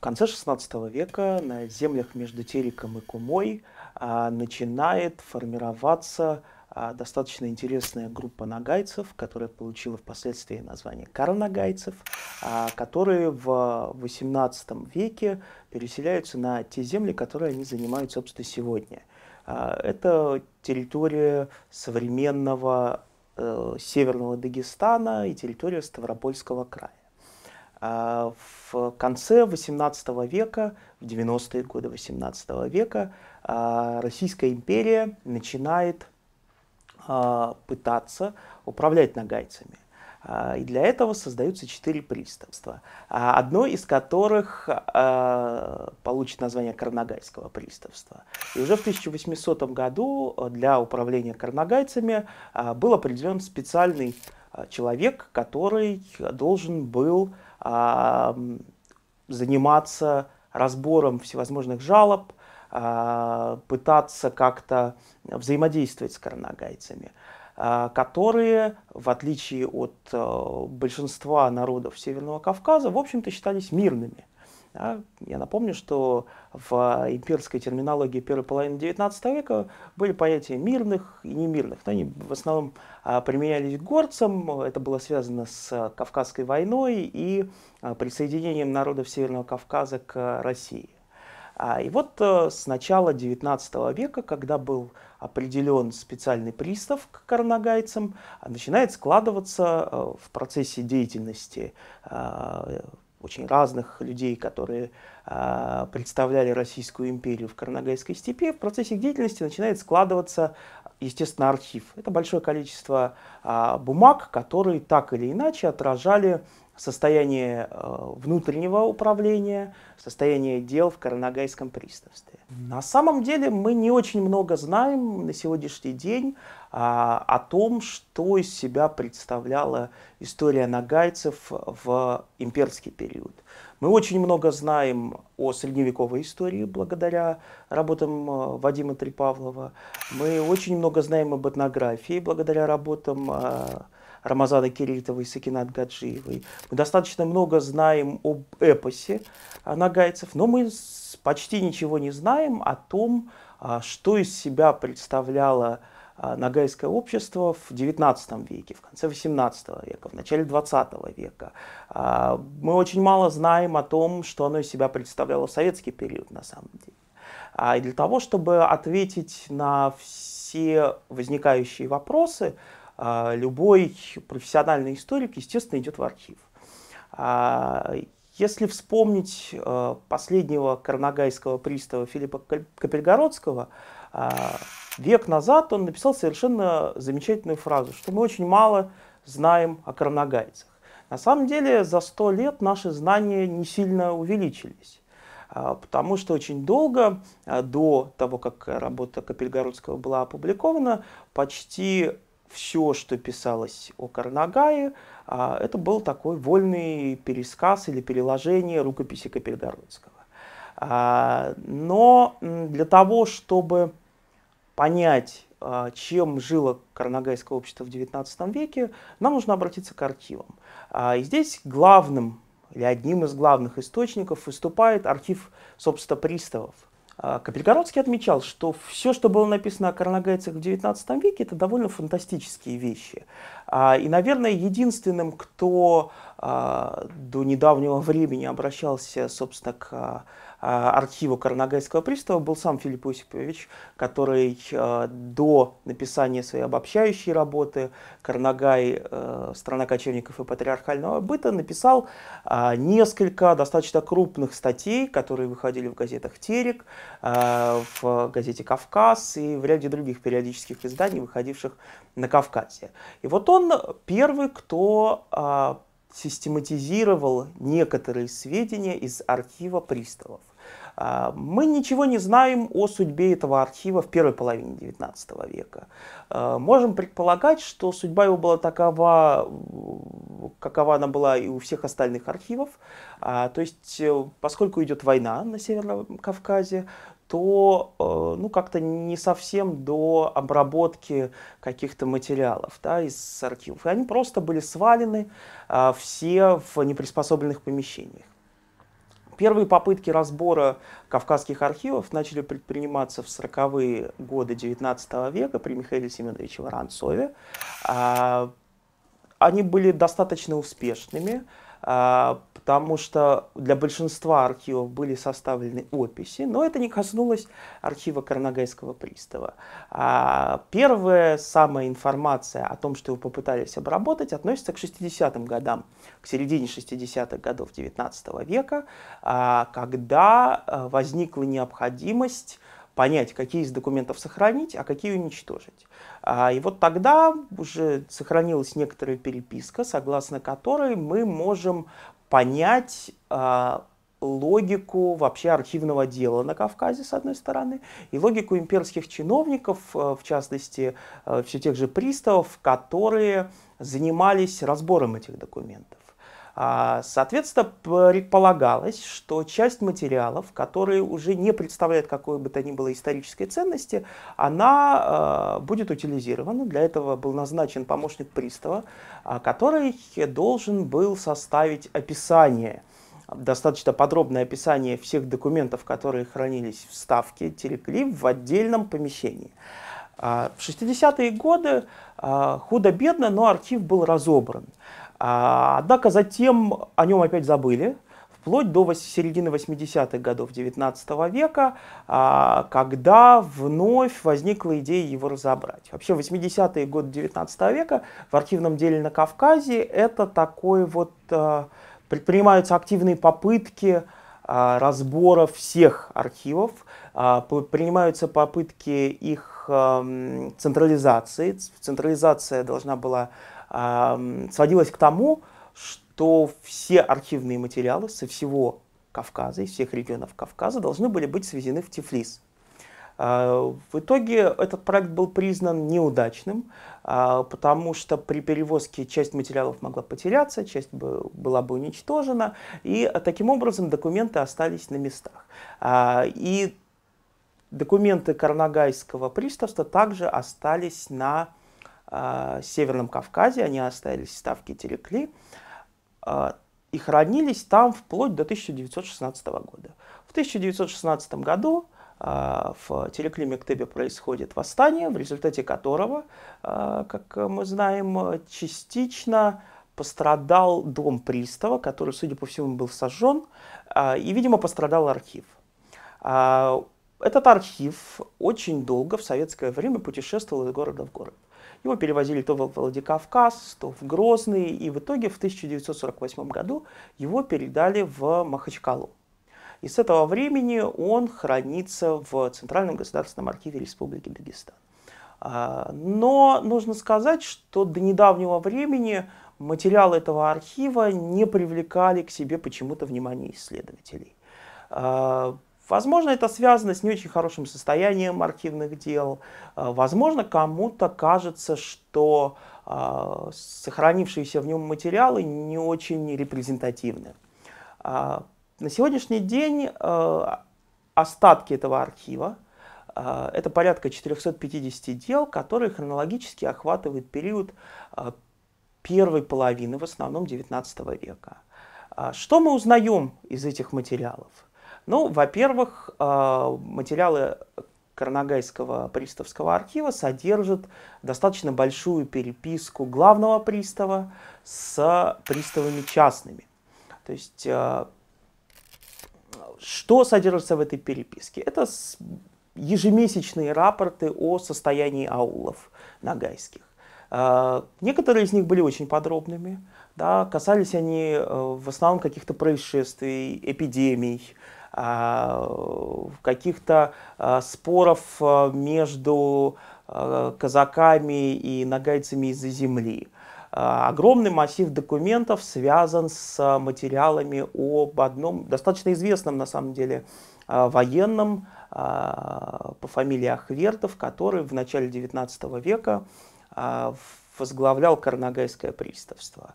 В конце 16 века на землях между Териком и Кумой а, начинает формироваться а, достаточно интересная группа нагайцев, которая получила впоследствии название карнагайцев, а, которые в 18 веке переселяются на те земли, которые они занимают, собственно, сегодня. Это территория современного э, северного Дагестана и территория Ставропольского края. А, в конце XVIII века, в 90-е годы XVIII века, а, Российская империя начинает а, пытаться управлять нагайцами. И для этого создаются четыре приставства, одно из которых получит название Карнагайского приставства. И уже в 1800 году для управления карнагайцами был определен специальный человек, который должен был заниматься разбором всевозможных жалоб, а, пытаться как-то взаимодействовать с коронагайцами, а, которые, в отличие от э, большинства народов Северного Кавказа, в общем-то считались мирными. Я напомню, что в а, имперской терминологии первой половины XIX века были понятия мирных и немирных. Но они в основном а, применялись горцам. Это было связано с а, Кавказской войной и присоединением народов Северного Кавказа к России. И вот с начала XIX века, когда был определен специальный пристав к карнагайцам, начинает складываться в процессе деятельности очень разных людей, которые э, представляли Российскую империю в Карнагайской степи, в процессе их деятельности начинает складываться, естественно, архив. Это большое количество э, бумаг, которые так или иначе отражали состояние э, внутреннего управления, состояние дел в Каранагайском приставстве. На самом деле мы не очень много знаем на сегодняшний день а, о том, что из себя представляла история нагайцев в имперский период. Мы очень много знаем о средневековой истории благодаря работам э, Вадима Трипавлова. Мы очень много знаем об этнографии благодаря работам э, Рамазана Кирильтовой, Сакинат Гаджиевой. Мы достаточно много знаем об эпосе а, нагайцев, но мы почти ничего не знаем о том, а, что из себя представляло а, Нагайское общество в XIX веке, в конце XVIII века, в начале XX века. Мы очень мало знаем о том, что оно из себя представляло в советский период на самом деле. И для того, чтобы ответить на все возникающие вопросы, а, любой профессиональный историк, естественно, идет в архив. А, если вспомнить э, последнего карнагайского пристава Филиппа Капельгородского, а, век назад он написал совершенно замечательную фразу, что мы очень мало знаем о карнагайцах. На самом деле за сто лет наши знания не сильно увеличились, потому что очень долго до того, как работа Капельгородского была опубликована, почти все, что писалось о Карнагае, а, это был такой вольный пересказ или переложение рукописи Капельгородского. А, но для того, чтобы понять, а, чем жило Карнагайское общество в XIX веке, нам нужно обратиться к архивам. И здесь главным или одним из главных источников выступает архив, собственно, приставов – а, Капельгородский отмечал, что все, что было написано о карнагайцах в XIX веке, это довольно фантастические вещи. А, и, наверное, единственным, кто а, до недавнего времени обращался, собственно, к а, архива Карнагайского пристава был сам Филипп Осипович, который а, до написания своей обобщающей работы «Карнагай. Э, Страна кочевников и патриархального быта» написал а, несколько достаточно крупных статей, которые выходили в газетах «Терек», в газете «Кавказ» и в ряде других периодических изданий, выходивших на Кавказе. И вот он первый, кто систематизировал некоторые сведения из архива приставов. А, мы ничего не знаем о судьбе этого архива в первой половине XIX века. А, можем предполагать, что судьба его была такова, какова она была и у всех остальных архивов. А, то есть, э, поскольку идет война на Северном Кавказе, то э, ну, как-то не совсем до обработки каких-то материалов да, из архивов. И они просто были свалены все в неприспособленных помещениях. Первые попытки разбора кавказских архивов начали предприниматься в 40-е годы XIX века при Михаиле Семеновиче Воронцове. А, они были достаточно успешными. А, потому что для большинства архивов были составлены описи, но это не коснулось архива Карнагайского пристава. А, первая самая информация о том, что его попытались обработать, относится к 60-м годам, к середине 60-х годов XIX века, а, когда э, возникла необходимость понять, какие из документов сохранить, а какие уничтожить. А, и вот тогда уже сохранилась некоторая переписка, согласно которой мы можем понять а, логику вообще архивного дела на Кавказе, с одной стороны, и логику имперских чиновников, э, в частности, э, все тех же приставов, которые занимались разбором этих документов. А, соответственно, предполагалось, что часть материалов, которые уже не представляют какой бы то ни было исторической ценности, она а, будет утилизирована. Для этого был назначен помощник пристава, а, который должен был составить описание достаточно подробное описание всех документов, которые хранились в Ставке Терекли в отдельном помещении. В 60-е годы худо-бедно, но архив был разобран. А, однако затем о нем опять забыли, вплоть до середины 80-х годов XIX века, а, когда вновь возникла идея его разобрать. Вообще 80-е годы XIX века в архивном деле на Кавказе это такой вот а, предпринимаются активные попытки разбора всех архивов, принимаются попытки их централизации. Централизация должна была сводилось к тому, что все архивные материалы со всего Кавказа, из всех регионов Кавказа должны были быть свезены в Тифлис. А, в итоге этот проект был признан неудачным, а, потому что при перевозке часть материалов могла потеряться, часть была бы уничтожена, и таким образом документы остались на местах. А, и документы Карнагайского приставства также остались на а, Северном Кавказе, они остались в Ставке Терекли, а, и хранились там вплоть до 1916 года. В 1916 году а, в Терекли Мектебе происходит восстание, в результате которого, как мы знаем, частично пострадал дом пристава, который, судя по всему, был сожжен, и, видимо, пострадал архив. Этот архив очень долго в советское время путешествовал из города в город. Его перевозили то в Владикавказ, то в Грозный, и в итоге в 1948 году его передали в Махачкалу. И с этого времени он хранится в Центральном государственном архиве Республики Дагестан. А, но нужно сказать, что до недавнего времени материалы этого архива не привлекали к себе почему-то внимания исследователей. А, Возможно, это связано с не очень хорошим состоянием архивных дел. А, возможно, кому-то кажется, что а, сохранившиеся в нем материалы не очень репрезентативны. А, на сегодняшний день остатки этого архива, это порядка 450 дел, которые хронологически охватывают период первой половины, в основном, XIX века. Что мы узнаем из этих материалов? Ну, во-первых, а, материалы Карнагайского приставского архива содержат достаточно большую переписку главного пристава с приставами частными. То есть, а, что содержится в этой переписке? Это ежемесячные рапорты о состоянии аулов нагайских. А, некоторые из них были очень подробными, да, касались они э, в основном каких-то происшествий, эпидемий, а, каких-то а, споров а, между казаками и нагайцами из-за земли. Огромный массив документов связан с материалами об одном достаточно известном на самом деле военном по фамилии Ахвертов, который в начале XIX века возглавлял Карнагайское приставство.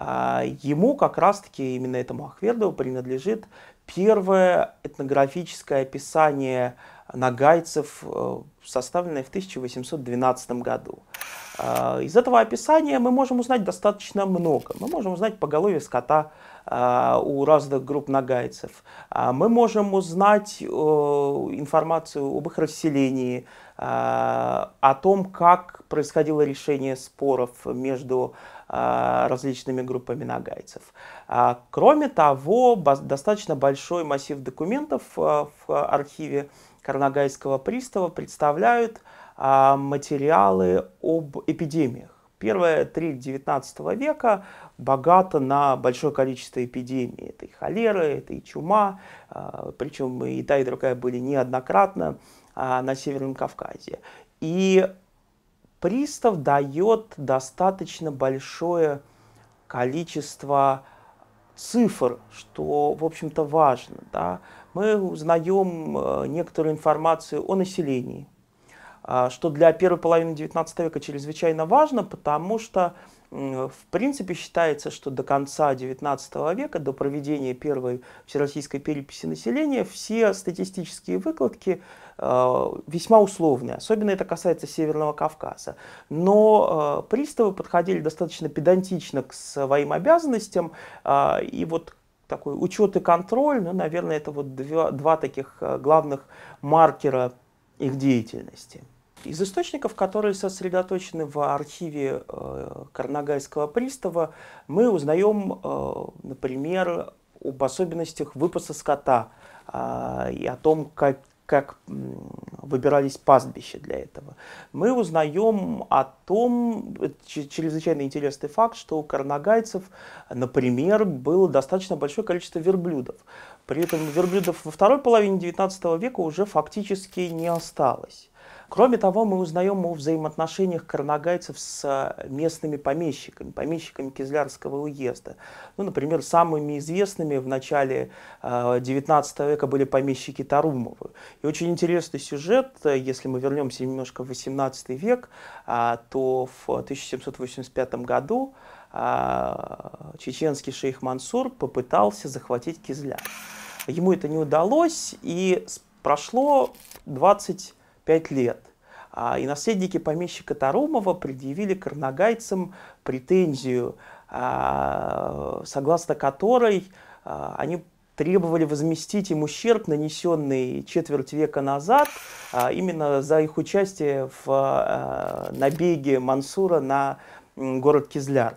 Ему как раз-таки именно этому Ахвердову принадлежит Первое этнографическое описание нагайцев, э, составленное в 1812 году. Э, из этого описания мы можем узнать достаточно много. Мы можем узнать поголовье скота э, у разных групп нагайцев. Мы можем узнать информацию об их расселении, о том, как происходило решение споров между а, различными группами нагайцев. А, кроме того, достаточно большой массив документов а, в архиве Карнагайского пристава представляют материалы об эпидемиях. Первая треть XIX века богата на большое количество эпидемий. Это и холера, это и чума, причем и та, и другая были неоднократно на Северном Кавказе. И пристав дает достаточно большое количество цифр, что, в общем-то, важно. Да? Мы узнаем э, некоторую информацию о населении, а, что для первой половины XIX века чрезвычайно важно, потому что в принципе считается, что до конца XIX века, до проведения первой всероссийской переписи населения, все статистические выкладки э, весьма условные, особенно это касается Северного Кавказа. Но э, приставы подходили достаточно педантично к своим обязанностям, э, и вот такой учет и контроль, ну, наверное, это вот два, два таких главных маркера их деятельности. Из источников, которые сосредоточены в архиве э, Карнагайского пристава, мы узнаем, э, например, об особенностях выпаса скота а, и о том, как, как выбирались пастбища для этого. Мы узнаем о том, чрезвычайно интересный факт, что у карнагайцев, например, было достаточно большое количество верблюдов. При этом верблюдов во второй половине XIX века уже фактически не осталось. Кроме того, мы узнаем о взаимоотношениях карнагайцев с а, местными помещиками, помещиками Кизлярского уезда. Ну, например, самыми известными в начале XIX а, века были помещики Тарумовы. И очень интересный сюжет, э, если мы вернемся немножко в XVIII век, а, то в 1785 году чеченский шейх Мансур попытался захватить Кизляр. Ему это не удалось, и прошло 20 пять лет. А, и наследники помещика Тарумова предъявили карнагайцам претензию, а, согласно которой а, они требовали возместить им ущерб, нанесенный четверть века назад, именно за их участие в набеге Мансура на город Кизляр.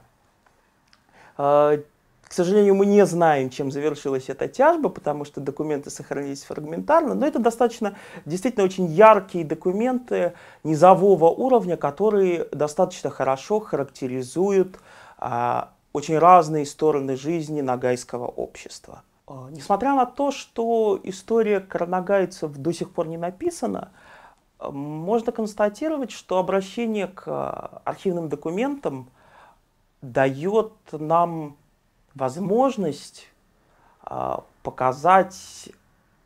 К сожалению, мы не знаем, чем завершилась эта тяжба, потому что документы сохранились фрагментарно, но это достаточно действительно очень яркие документы низового уровня, которые достаточно хорошо характеризуют а, очень разные стороны жизни нагайского общества. А, несмотря на то, что история карнагайцев до сих пор не написана, можно констатировать, что обращение к архивным документам дает нам возможность а, показать,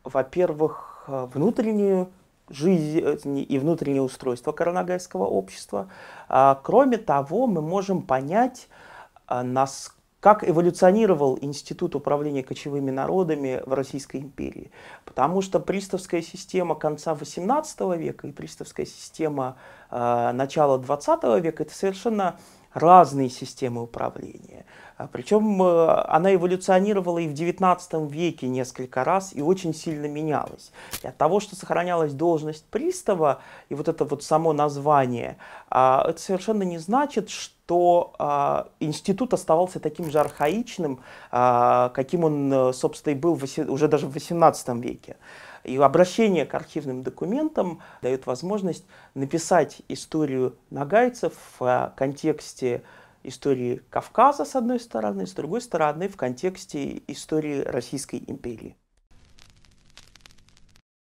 во-первых, э, внутреннюю жизнь э, и внутреннее устройство коронагайского общества. А, кроме того, мы можем понять, а, насколько как эволюционировал институт управления кочевыми народами в Российской империи. Потому что приставская система конца XVIII века и приставская система начала XX века это совершенно разные системы управления. А, Причем э, она эволюционировала и в XIX веке несколько раз и очень сильно менялась. И от того, что сохранялась должность пристава и вот это вот само название, а, это совершенно не значит, что а, институт оставался таким же архаичным, каким он, э, собственно, и был уже даже в XVIII веке. И обращение к архивным документам дает возможность написать историю нагайцев в а, контексте истории Кавказа, с одной стороны, с другой стороны, в контексте истории Российской империи.